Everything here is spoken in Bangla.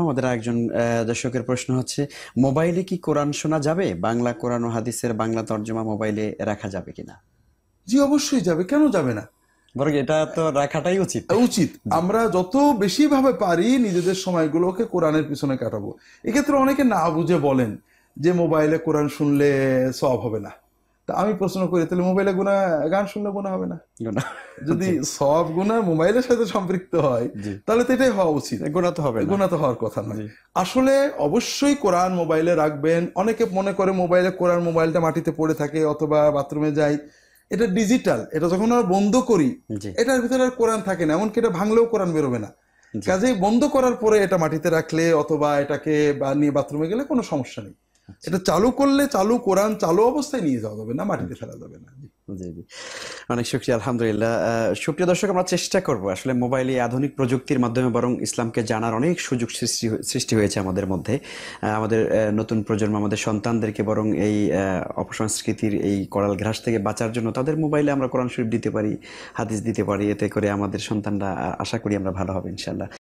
আমাদের একজন দর্শকের প্রশ্ন হচ্ছে মোবাইলে কি কোরআন শোনা যাবে বাংলা কোরআন ও হাদিসের বাংলা তর্জমা মোবাইলে রাখা যাবে কিনা জি অবশ্যই যাবে কেন যাবে না বরং এটা তো রাখাটাই উচিত উচিত আমরা যত বেশি ভাবে পারি নিজেদের সময়গুলোকে কোরআনের পিছনে কাটাবো এক্ষেত্রে অনেকে না বুঝে বলেন যে মোবাইলে কোরআন শুনলে সব হবে না তা আমি প্রশ্ন করি তাহলে মোবাইলে গুণা গান শুনলে গুণা হবে না যদি সব গুণা মোবাইলের সাথে সম্পৃক্ত হয় তাহলে তো এটাই হওয়া উচিত গুণা তো হবে গুণা তো হওয়ার কথা নয় আসলে অবশ্যই কোরআন মোবাইলে রাখবেন অনেকে মনে করে মোবাইলে কোরআন মোবাইলটা মাটিতে পড়ে থাকে অথবা বাথরুমে যাই এটা ডিজিটাল এটা যখন আমরা বন্ধ করি এটার ভিতরে আর কোরআন থাকে না এমনকি এটা ভাঙলেও কোরআন বেরোবে না কাজেই বন্ধ করার পরে এটা মাটিতে রাখলে অথবা এটাকে নিয়ে বাথরুমে গেলে কোনো সমস্যা নেই আচ্ছা। এটা চালু করলে চালু কোরআন চালু অবস্থায় নিয়ে যাওয়া যাবে না মাটিতে ফেলা যাবে না অনেক আলহামদুলিল্লাহ সুপ্রিয় দর্শক আমরা চেষ্টা করব আসলে মোবাইলে আধুনিক প্রযুক্তির মাধ্যমে বরং ইসলামকে জানার অনেক সুযোগ সৃষ্টি সৃষ্টি হয়েছে আমাদের মধ্যে আমাদের নতুন প্রজন্ম আমাদের সন্তানদেরকে বরং এই অপসংস্কৃতির এই করাল ঘ্রাস থেকে বাঁচার জন্য তাদের মোবাইলে আমরা কোরআন শরীফ দিতে পারি হাদিস দিতে পারি এতে করে আমাদের সন্তানরা আশা করি আমরা ভালো হবে ইনশাল্লাহ